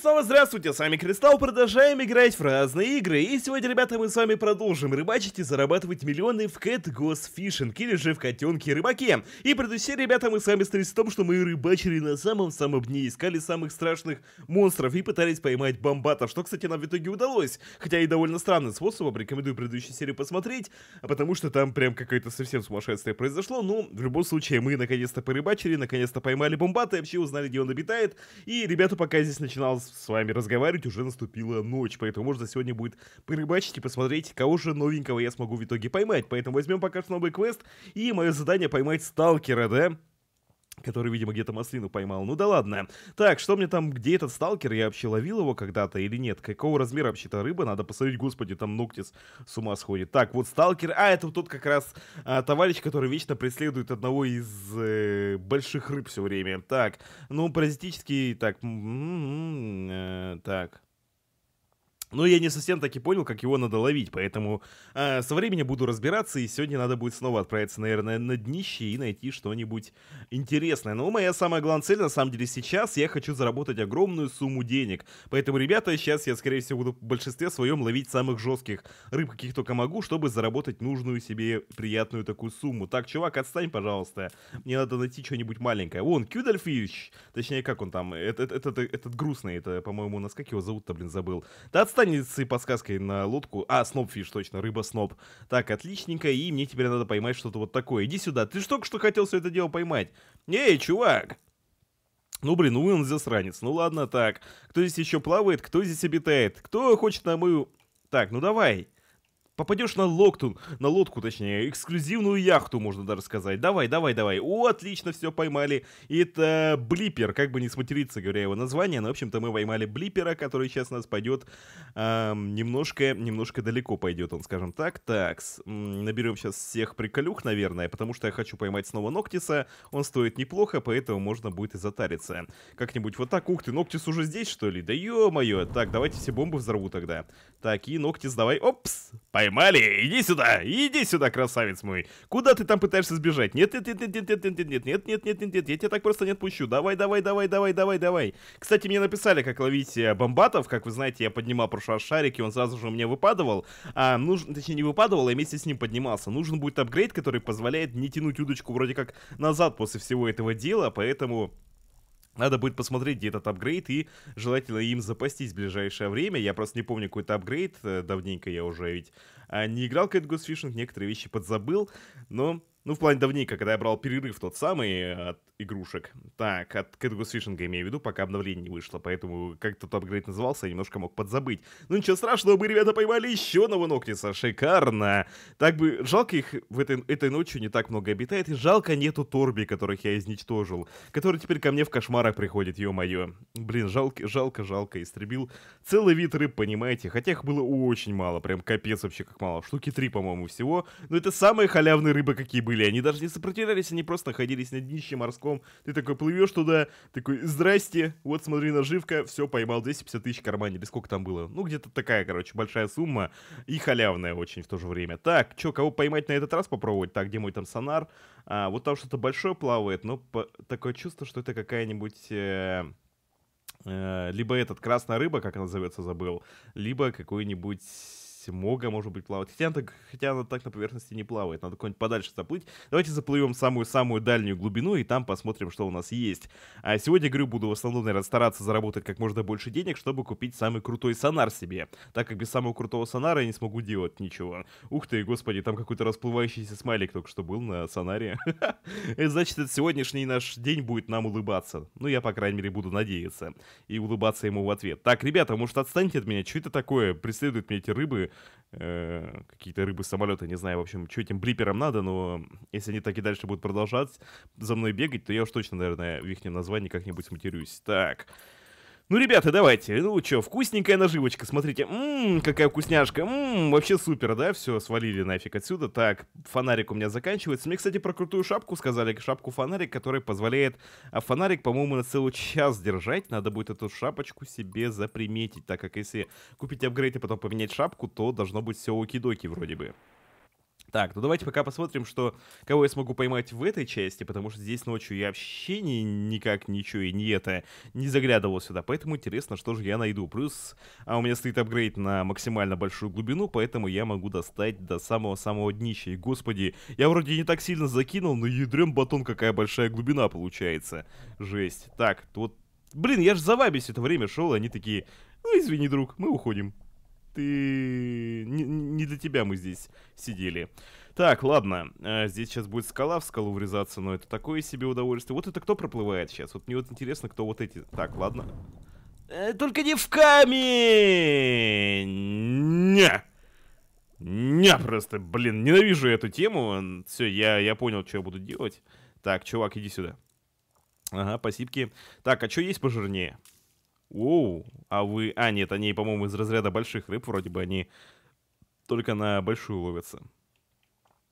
снова здравствуйте, с вами Кристалл, продолжаем играть в разные игры, и сегодня, ребята, мы с вами продолжим рыбачить и зарабатывать миллионы в Cat Ghost Fishing, или же в котенке рыбаке. И предыдущие, ребята, мы с вами встретились в том, что мы рыбачили на самом-самом дне, искали самых страшных монстров и пытались поймать бомбатов, что, кстати, нам в итоге удалось, хотя и довольно странным способом, рекомендую предыдущую серию посмотреть, потому что там прям какое-то совсем сумасшествие произошло, но ну, в любом случае мы наконец-то порыбачили, наконец-то поймали бомбата и вообще узнали, где он обитает, и, ребята, пока здесь начиналось с вами разговаривать, уже наступила ночь, поэтому можно сегодня будет порыбачить и посмотреть, кого же новенького я смогу в итоге поймать. Поэтому возьмем пока что новый квест, и мое задание поймать сталкера, да? который, видимо, где-то маслину поймал. Ну да ладно. Так, что мне там, где этот сталкер? Я вообще ловил его когда-то или нет? Какого размера вообще-то рыба? Надо посмотреть, господи, там Ноктис с ума сходит. Так, вот сталкер. А, это вот тот как раз а, товарищ, который вечно преследует одного из э, больших рыб все время. Так, ну, паразитический, так, м -м -м, э, так... Но я не совсем так и понял, как его надо ловить, поэтому э, со временем буду разбираться, и сегодня надо будет снова отправиться, наверное, на днище и найти что-нибудь интересное. Но моя самая главная цель, на самом деле, сейчас я хочу заработать огромную сумму денег. Поэтому, ребята, сейчас я, скорее всего, буду в большинстве своем ловить самых жестких рыб, каких только могу, чтобы заработать нужную себе приятную такую сумму. Так, чувак, отстань, пожалуйста. Мне надо найти что-нибудь маленькое. Вон, Кюдальфиш. Точнее, как он там? Этот, этот, этот, этот грустный, это, по-моему, у нас как его зовут-то, блин, забыл. Да отстань! станет подсказкой на лодку. А, снопфиш, точно, рыба-сноп. Так, отличненько, и мне теперь надо поймать что-то вот такое. Иди сюда, ты же только что хотел все это дело поймать. Эй, чувак! Ну, блин, ну он засранец. Ну ладно, так. Кто здесь еще плавает? Кто здесь обитает? Кто хочет на мою... Так, ну давай. Попадешь на локту, на лодку, точнее, эксклюзивную яхту, можно даже сказать. Давай, давай, давай. О, отлично, все поймали. это Блипер, как бы не сматериться, говоря его название. Но, в общем-то, мы поймали Блипера, который сейчас нас пойдет э, немножко, немножко далеко пойдет он, скажем так. так. наберем сейчас всех приколюх, наверное, потому что я хочу поймать снова Ноктиса. Он стоит неплохо, поэтому можно будет и затариться. Как-нибудь вот так. Ух ты, Ноктис уже здесь, что ли? Да ё-моё. Так, давайте все бомбы взорву тогда. Так, и Ноктис давай. Опс, поймали поймали! Иди сюда! Иди сюда, красавец мой! Куда ты там пытаешься сбежать? Нет, нет, нет, нет, нет, нет, нет, нет, нет, нет, нет, нет, нет, я тебя так просто не отпущу. Давай, давай, давай, давай, давай, давай. Кстати, мне написали, как ловить бомбатов. Как вы знаете, я поднимал прошлый шарик, и он сразу же у меня выпадывал. А, нужно, точнее, не выпадывал, а вместе с ним поднимался. Нужен будет апгрейд, который позволяет не тянуть удочку вроде как назад после всего этого дела, поэтому... Надо будет посмотреть, где этот апгрейд, и желательно им запастись в ближайшее время. Я просто не помню какой-то апгрейд, э, давненько я уже ведь а, не играл Cat Goose Fishing, некоторые вещи подзабыл, но ну, в плане давненько, когда я брал перерыв тот самый э, от игрушек. Так, от Catgos Fishing я имею в виду, пока обновление не вышло. Поэтому как тот апгрейд назывался, я немножко мог подзабыть. Ну, ничего страшного, мы, ребята, поймали еще одного Ноктиса. Шикарно. Так бы, жалко их в этой, этой ночью не так много обитает. И жалко нету Торби, которых я изничтожил. Который теперь ко мне в кошмарах приходит, ё-моё. Блин, жалко, жалко, жалко. Истребил целый вид рыб, понимаете. Хотя их было очень мало. Прям капец вообще как мало. Штуки три, по-моему, всего. Но это самые халявные рыбы, какие были плыли, они даже не сопротивлялись, они просто находились на днище морском. Ты такой плывешь туда, такой, здрасте, вот смотри, наживка, все, поймал 250 тысяч в кармане, без сколько там было. Ну, где-то такая, короче, большая сумма и халявная очень в то же время. Так, что, кого поймать на этот раз попробовать? Так, где мой там сонар? А, вот там что-то большое плавает, но по- такое чувство, что это какая-нибудь... Э- э- либо этот красная рыба, как она назовется, забыл, либо какой-нибудь Мога, может быть, плавать. Хотя она, так, хотя она так на поверхности не плавает. Надо куда-нибудь подальше заплыть. Давайте заплывем самую-самую дальнюю глубину и там посмотрим, что у нас есть. А сегодня, говорю, буду в основном, наверное, стараться заработать как можно больше денег, чтобы купить самый крутой сонар себе. Так как без самого крутого сонара я не смогу делать ничего. Ух ты, господи, там какой-то расплывающийся смайлик только что был на сонаре. Значит, этот сегодняшний наш день будет нам улыбаться. Ну, я, по крайней мере, буду надеяться. И улыбаться ему в ответ. Так, ребята, может, отстаньте от меня? Что это такое? Преследуют меня эти рыбы э, какие-то рыбы-самолеты, не знаю, в общем, что этим бриперам надо, но если они так и дальше будут продолжать за мной бегать, то я уж точно, наверное, в их названии как-нибудь сматерюсь. Так, ну, ребята, давайте. Ну, что, вкусненькая наживочка, смотрите. Ммм, какая вкусняшка. Ммм, вообще супер, да? Все, свалили нафиг отсюда. Так, фонарик у меня заканчивается. Мне, кстати, про крутую шапку сказали. Шапку-фонарик, который позволяет... А фонарик, по-моему, на целый час держать. Надо будет эту шапочку себе заприметить, так как если купить апгрейд и потом поменять шапку, то должно быть все окидоки вроде бы. Так, ну давайте пока посмотрим, что кого я смогу поймать в этой части, потому что здесь ночью я вообще ни, никак ничего и не это не заглядывал сюда, поэтому интересно, что же я найду. Плюс а у меня стоит апгрейд на максимально большую глубину, поэтому я могу достать до самого-самого днища. И господи, я вроде не так сильно закинул, но ядрем батон какая большая глубина получается. Жесть. Так, тут... Блин, я же за вами все это время шел, они такие... Ну извини, друг, мы уходим ты... Не, не для тебя мы здесь сидели. Так, ладно. Э, здесь сейчас будет скала в скалу врезаться, но это такое себе удовольствие. Вот это кто проплывает сейчас? Вот мне вот интересно, кто вот эти... Так, ладно. Э, только не в камень! Не! Не, просто, блин, ненавижу эту тему. Все, я, я понял, что я буду делать. Так, чувак, иди сюда. Ага, спасибо. Так, а что есть пожирнее? Оу, а вы... А, нет, они, по-моему, из разряда больших рыб вроде бы, они только на большую ловятся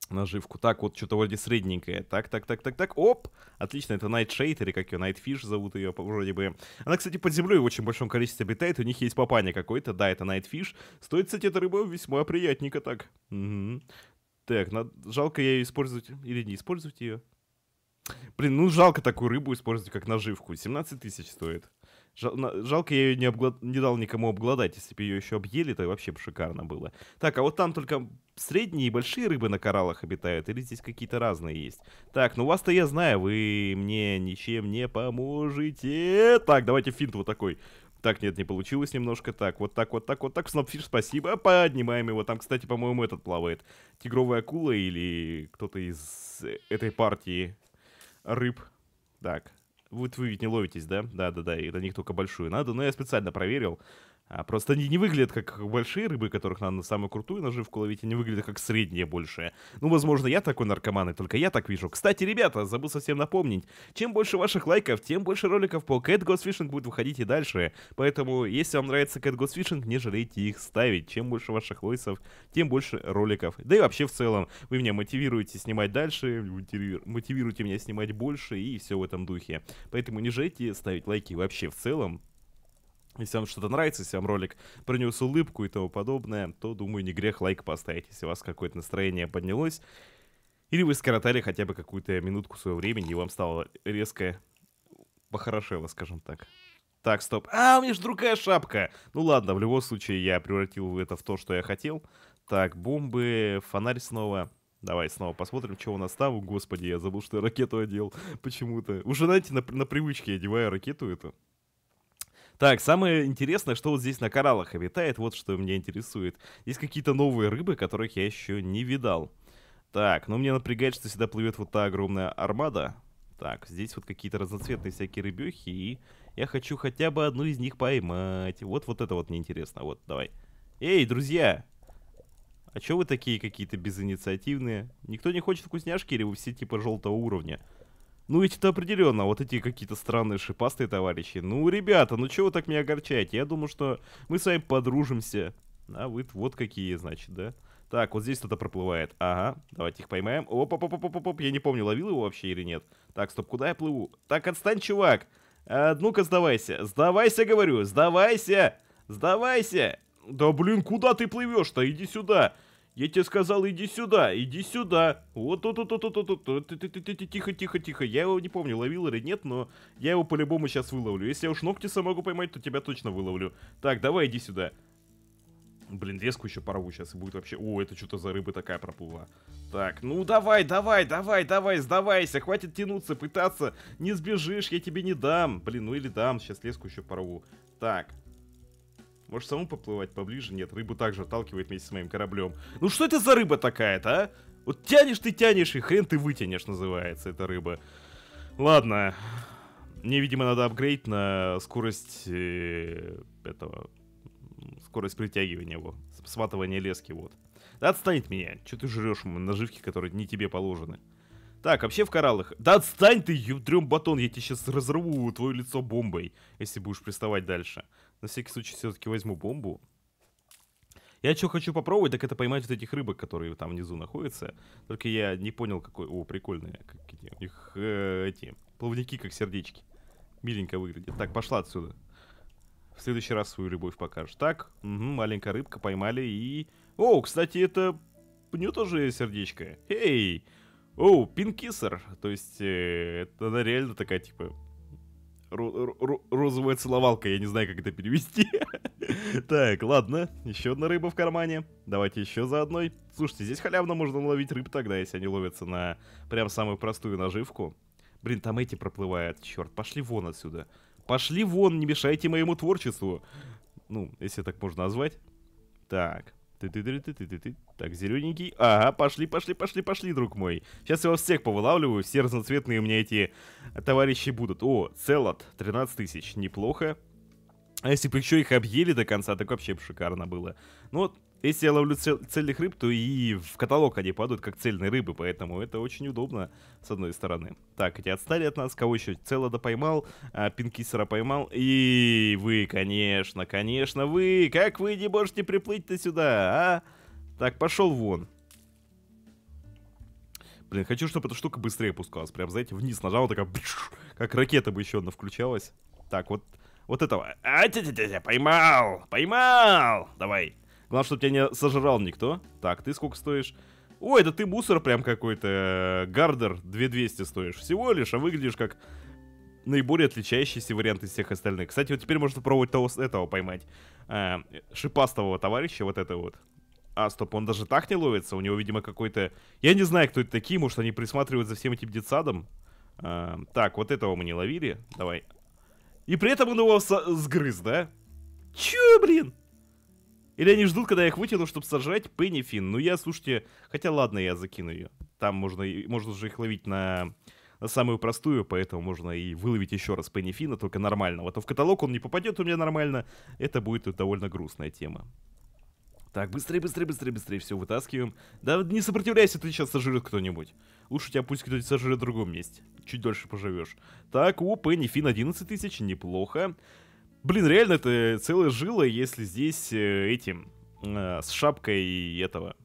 наживку. Так, вот что-то вроде средненькое. Так, так, так, так, так. Оп! Отлично, это Nightshade, или как ее, Nightfish зовут ее, вроде бы. Она, кстати, под землей в очень большом количестве обитает. У них есть папаня какой-то. Да, это Nightfish. Стоит, кстати, эта рыба весьма приятненько так. Угу. Так, надо... жалко я ее использовать или не использовать ее. Блин, ну жалко такую рыбу использовать как наживку. 17 тысяч стоит. Жалко, я ее не, обглад... не дал никому обгладать. Если бы ее еще объели, то вообще бы шикарно было. Так, а вот там только средние и большие рыбы на кораллах обитают, или здесь какие-то разные есть? Так, ну вас-то я знаю, вы мне ничем не поможете. Так, давайте финт вот такой. Так, нет, не получилось немножко. Так, вот так, вот так, вот так. Снопфиш, спасибо. Поднимаем его. Там, кстати, по-моему, этот плавает. Тигровая акула или кто-то из э, этой партии рыб. Так, вот вы ведь не ловитесь, да? Да-да-да, и на них только большую надо. Но я специально проверил. А просто они не выглядят как большие рыбы, которых надо на самую крутую наживку ловить, они выглядят как средние большие. Ну, возможно, я такой наркоман, и только я так вижу. Кстати, ребята, забыл совсем напомнить, чем больше ваших лайков, тем больше роликов по Cat Ghost Fishing будет выходить и дальше. Поэтому, если вам нравится Cat Ghost Fishing, не жалейте их ставить. Чем больше ваших лойсов, тем больше роликов. Да и вообще в целом, вы меня мотивируете снимать дальше, мотивируете меня снимать больше и все в этом духе. Поэтому не жалейте ставить лайки вообще в целом. Если вам что-то нравится, если вам ролик принес улыбку и тому подобное, то, думаю, не грех лайк поставить, если у вас какое-то настроение поднялось. Или вы скоротали хотя бы какую-то минутку своего времени, и вам стало резко похорошело, скажем так. Так, стоп. А, у меня же другая шапка. Ну ладно, в любом случае я превратил это в то, что я хотел. Так, бомбы, фонарь снова. Давай снова посмотрим, что у нас там. господи, я забыл, что я ракету одел почему-то. Уже, знаете, на, на привычке я одеваю ракету эту. Так, самое интересное, что вот здесь на кораллах обитает, вот что меня интересует. Есть какие-то новые рыбы, которых я еще не видал. Так, ну мне напрягает, что сюда плывет вот та огромная армада. Так, здесь вот какие-то разноцветные всякие рыбехи, и я хочу хотя бы одну из них поймать. Вот, вот это вот мне интересно, вот, давай. Эй, друзья! А чё вы такие какие-то безинициативные? Никто не хочет вкусняшки или вы все типа желтого уровня? Ну, эти-то определенно, вот эти какие-то странные шипастые товарищи. Ну, ребята, ну чего вы так меня огорчаете? Я думаю, что мы с вами подружимся. А вы вот какие, значит, да? Так, вот здесь кто-то проплывает. Ага, давайте их поймаем. оп оп оп оп оп оп я не помню, ловил его вообще или нет. Так, стоп, куда я плыву? Так, отстань, чувак! А, ну-ка, сдавайся. Сдавайся, говорю, сдавайся! Сдавайся! Да блин, куда ты плывешь-то? Иди сюда! Я тебе сказал, иди сюда, иди сюда. Вот тут, тут, тут, тут, тут, тут, тихо, тихо, тихо. Я его не помню, ловил или нет, но я его по-любому сейчас выловлю. Если я уж ногти смогу поймать, то тебя точно выловлю. Так, давай иди сюда. Блин, леску еще порву сейчас, и будет вообще... О, это что-то за рыба такая проплыла. Так, ну давай, давай, давай, давай, сдавайся, хватит тянуться, пытаться. Не сбежишь, я тебе не дам. Блин, ну или дам, сейчас леску еще порву. Так, может, саму поплывать поближе? Нет, рыбу также отталкивает вместе с моим кораблем. Ну что это за рыба такая-то, а? Вот тянешь ты тянешь, и хрен ты вытянешь, называется эта рыба. Ладно. Мне, видимо, надо апгрейд на скорость э, этого... Скорость притягивания его. Сматывания лески, вот. Да отстань от меня. Че ты жрешь наживки, которые не тебе положены? Так, вообще в кораллах. Да отстань ты, трем батон, я тебе сейчас разорву твое лицо бомбой, если будешь приставать дальше. На всякий случай все-таки возьму бомбу. Я что хочу попробовать, так это поймать вот этих рыбок, которые там внизу находятся. Только я не понял, какой... О, прикольные какие у них э, эти плавники, как сердечки. Миленько выглядит. Так, пошла отсюда. В следующий раз свою любовь покажешь. Так, угу, маленькая рыбка поймали и... О, кстати, это... Мне тоже сердечко. Эй! О, пинкисер. То есть, э, это она реально такая, типа, Розовая целовалка, я не знаю, как это перевести. Так, ладно, еще одна рыба в кармане. Давайте еще за одной. Слушайте, здесь халявно можно ловить рыб тогда, если они ловятся на прям самую простую наживку. Блин, там эти проплывают, черт, пошли вон отсюда. Пошли вон, не мешайте моему творчеству. Ну, если так можно назвать. Так, ты ты ты ты ты ты Так, зелененький. Ага, пошли, пошли, пошли, пошли, друг мой. Сейчас я вас всех повылавливаю, все разноцветные у меня эти товарищи будут. О, целот, 13 тысяч, неплохо. А если бы еще их объели до конца, так вообще бы шикарно было. Ну вот, если я ловлю цел- цельных рыб, то и в каталог они падают как цельные рыбы, поэтому это очень удобно, с одной стороны. Так, эти отстали от нас, кого еще? Целода поймал, а, Пинкисера поймал, и вы, конечно, конечно, вы, как вы не можете приплыть-то сюда, а? Так, пошел вон. Блин, хочу, чтобы эта штука быстрее пускалась. Прям, знаете, вниз нажал, такая... Бш, как ракета бы еще одна включалась. Так, вот... Вот этого. А, тя -тя -тя -тя, поймал! Поймал! Давай. Главное, чтобы тебя не сожрал никто. Так, ты сколько стоишь? Ой, это ты мусор прям какой-то. Э, гардер 2200 стоишь всего лишь, а выглядишь как наиболее отличающийся вариант из всех остальных. Кстати, вот теперь можно пробовать того, этого поймать. Э, шипастого товарища, вот это вот. А, стоп, он даже так не ловится. У него, видимо, какой-то... Я не знаю, кто это такие. Может, они присматривают за всем этим детсадом. Э, так, вот этого мы не ловили. Давай. И при этом он его сгрыз, да? Чё, блин? Или они ждут, когда я их вытяну, чтобы сожрать Пенни Фин. Ну я, слушайте, хотя ладно, я закину ее. Там можно, можно же их ловить на, на самую простую, поэтому можно и выловить еще раз Пенни Фина, только нормального. А то в каталог он не попадет у меня нормально. Это будет довольно грустная тема. Так, быстрее, быстрее, быстрее, быстрее все вытаскиваем. Да не сопротивляйся, ты сейчас сожрет кто-нибудь. Лучше тебя пусть кто-нибудь сожрет в другом месте. Чуть дольше поживешь. Так, у Пенни Фин 11 тысяч, неплохо. Блин, реально, это целая жила, если здесь э, этим, э, с шапкой этого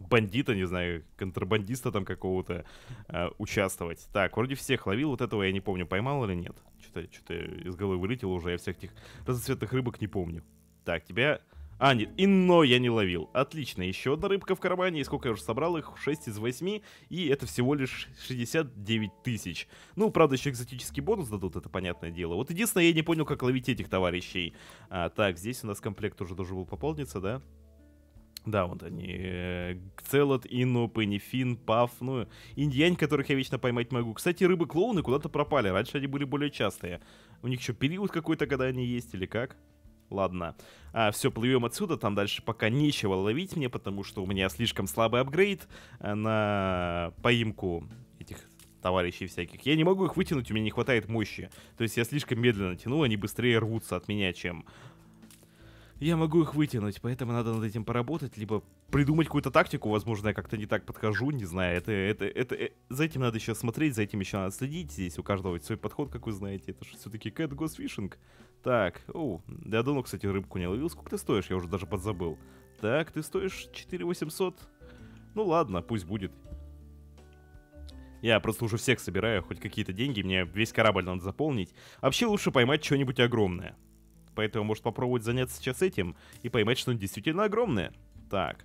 бандита, не знаю, контрабандиста там какого-то э, участвовать. Так, вроде всех ловил, вот этого я не помню, поймал или нет. Что-то что из головы вылетело уже, я всех этих разноцветных рыбок не помню. Так, тебя а, нет, ино я не ловил. Отлично, еще одна рыбка в кармане, и сколько я уже собрал их? 6 из 8, и это всего лишь 69 тысяч. Ну, правда, еще экзотический бонус дадут, это понятное дело. Вот единственное, я не понял, как ловить этих товарищей. А, так, здесь у нас комплект уже должен был пополниться, да? Да, вот они. Э, Целот, ино, Пенифин, Паф, ну, индиянь, которых я вечно поймать могу. Кстати, рыбы-клоуны куда-то пропали. Раньше они были более частые. У них еще период какой-то, когда они есть, или как? ладно. А, все, плывем отсюда, там дальше пока нечего ловить мне, потому что у меня слишком слабый апгрейд э, на поимку этих товарищей всяких. Я не могу их вытянуть, у меня не хватает мощи. То есть я слишком медленно тяну, они быстрее рвутся от меня, чем я могу их вытянуть, поэтому надо над этим поработать, либо придумать какую-то тактику, возможно, я как-то не так подхожу, не знаю, это, это, это, э, за этим надо еще смотреть, за этим еще надо следить, здесь у каждого свой подход, как вы знаете, это же все-таки Cat Ghost Fishing. Так, о, я давно, кстати, рыбку не ловил, сколько ты стоишь, я уже даже подзабыл. Так, ты стоишь 4800, ну ладно, пусть будет. Я просто уже всех собираю, хоть какие-то деньги, мне весь корабль надо заполнить. Вообще лучше поймать что-нибудь огромное. Поэтому может попробовать заняться сейчас этим и поймать, что он действительно огромное. Так,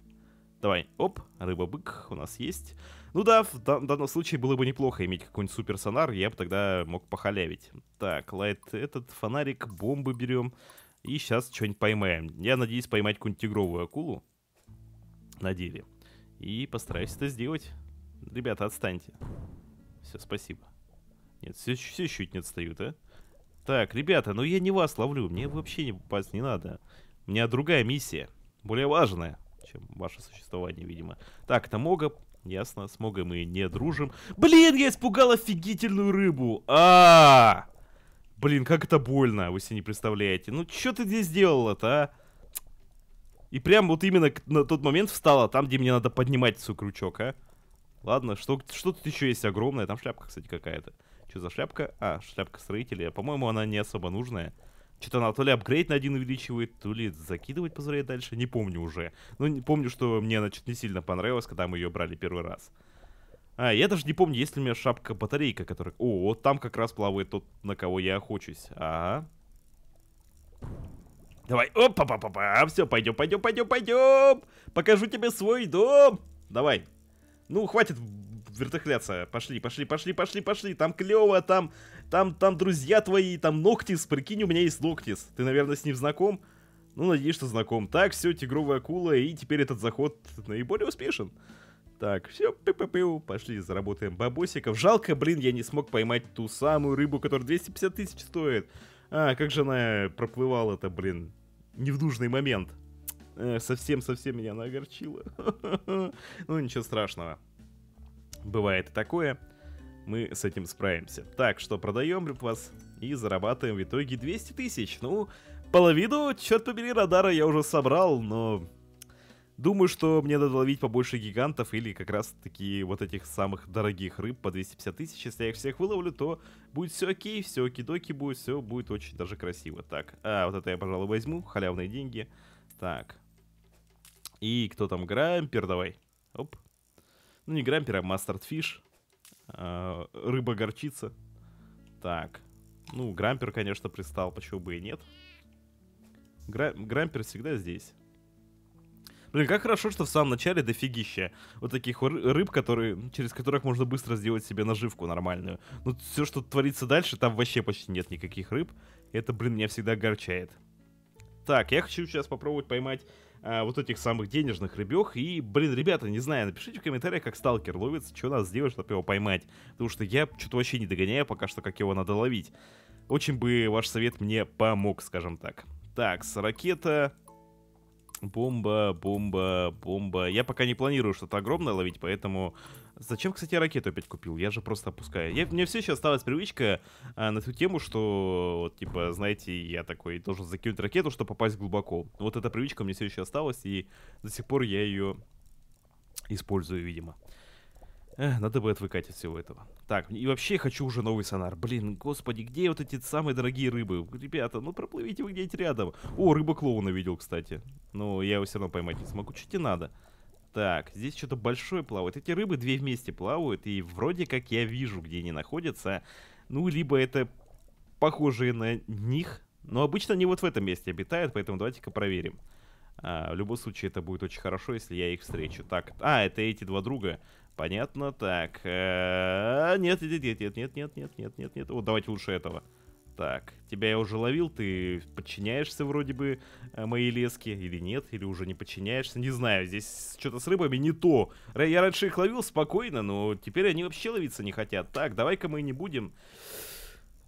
давай, оп, рыба-бык у нас есть. Ну да, в, данном случае было бы неплохо иметь какой-нибудь супер сонар, я бы тогда мог похалявить. Так, лайт этот, фонарик, бомбы берем. И сейчас что-нибудь поймаем. Я надеюсь поймать какую-нибудь тигровую акулу на деле. И постараюсь это сделать. Ребята, отстаньте. Все, спасибо. Нет, все, все еще не отстают, а? Так, ребята, ну я не вас ловлю, мне вообще не попасть не надо. У меня другая миссия, более важная, чем ваше существование, видимо. Так, это Мога, ясно, с Могой мы не дружим. Блин, я испугал офигительную рыбу! а, -а, -а! Блин, как это больно, вы себе не представляете. Ну, что ты здесь делала-то, а? И прям вот именно на тот момент встала, там, где мне надо поднимать свой крючок, а? Ладно, что, что тут еще есть огромное? Там шляпка, кстати, какая-то. Что за шляпка? А, шляпка строителя. А, по-моему, она не особо нужная. Что-то она то ли апгрейд на один увеличивает, то ли закидывать позволяет дальше, не помню уже. Ну, не помню, что мне она чуть не сильно понравилась, когда мы ее брали первый раз. А, я даже не помню, есть ли у меня шапка-батарейка, которая... О, вот там как раз плавает тот, на кого я охочусь. Ага. Давай, опа па па па все, пойдем, пойдем, пойдем, пойдем! Покажу тебе свой дом! Давай. Ну, хватит вертыхляться. Пошли, пошли, пошли, пошли, пошли. Там клево, там, там, там друзья твои, там Ноктис. Прикинь, у меня есть Ноктис. Ты, наверное, с ним знаком? Ну, надеюсь, что знаком. Так, все, тигровая акула, и теперь этот заход наиболее успешен. Так, все, пи -пи -пи пошли, заработаем бабосиков. Жалко, блин, я не смог поймать ту самую рыбу, которая 250 тысяч стоит. А, как же она проплывала это, блин, не в нужный момент. Совсем-совсем меня она огорчила. ну, ничего страшного. Бывает и такое. Мы с этим справимся. Так, что продаем вас и зарабатываем в итоге 200 тысяч. Ну, половину, черт побери, радара я уже собрал, но... Думаю, что мне надо ловить побольше гигантов или как раз таки вот этих самых дорогих рыб по 250 тысяч. Если я их всех выловлю, то будет все окей, все окидоки будет, все будет очень даже красиво. Так, а, вот это я, пожалуй, возьму, халявные деньги. Так. И кто там? Грампер, давай. Оп, ну, не грампер, а мастардфиш. Э, Рыба-горчица. Так. Ну, грампер, конечно, пристал, почему бы и нет. Гра грампер всегда здесь. Блин, как хорошо, что в самом начале дофигища вот таких рыб, которые, через которых можно быстро сделать себе наживку нормальную. Но ну, все, что творится дальше, там вообще почти нет никаких рыб. Это, блин, меня всегда огорчает. Так, я хочу сейчас попробовать поймать Э, вот этих самых денежных рыбех. И, блин, ребята, не знаю, напишите в комментариях, как сталкер ловится, что надо сделать, чтобы его поймать. Потому что я что-то вообще не догоняю пока что, как его надо ловить. Очень бы ваш совет мне помог, скажем так. Так, с ракета... Бомба, бомба, бомба. Я пока не планирую что-то огромное ловить, поэтому Зачем, кстати, ракету опять купил? Я же просто опускаю. Я, мне все еще осталась привычка а, на эту тему, что, вот, типа, знаете, я такой должен закинуть ракету, чтобы попасть глубоко. Вот эта привычка мне все еще осталась, и до сих пор я ее использую, видимо. Эх, надо бы отвыкать от всего этого. Так, и вообще хочу уже новый сонар. Блин, господи, где вот эти самые дорогие рыбы? Ребята, ну проплывите вы где-нибудь рядом. О, рыба клоуна видел, кстати. Но я его все равно поймать не смогу. Что тебе надо. Так, здесь что-то большое плавает. Эти рыбы две вместе плавают, и вроде как я вижу, где они находятся. Ну, либо это похожие на них, но обычно они вот в этом месте обитают, поэтому давайте-ка проверим. А, в любом случае, это будет очень хорошо, если я их встречу. Так, а, это эти два друга. Понятно, так. Э, нет, нет, нет, нет, нет, нет, нет, нет, нет, нет. Вот давайте лучше этого. Так, тебя я уже ловил, ты подчиняешься вроде бы э, моей леске, или нет, или уже не подчиняешься, не знаю, здесь что-то с рыбами не то. Я раньше их ловил спокойно, но теперь они вообще ловиться не хотят. Так, давай-ка мы не будем...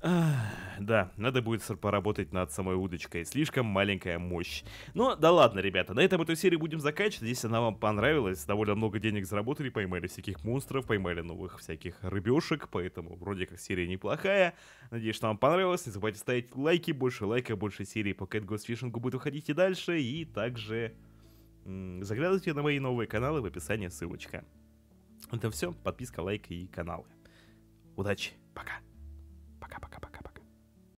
Да, надо будет поработать над самой удочкой. Слишком маленькая мощь. Но ну, да ладно, ребята, на этом эту серию будем заканчивать. Если она вам понравилась, довольно много денег заработали, поймали всяких монстров, поймали новых всяких рыбешек, поэтому вроде как серия неплохая. Надеюсь, что вам понравилось. Не забывайте ставить лайки, больше лайков больше серии по Cat Ghost Fishing будет уходить и дальше. И также заглядывайте на мои новые каналы в описании ссылочка. Это все, подписка, лайк и каналы. Удачи, пока! Пока-пока-пока.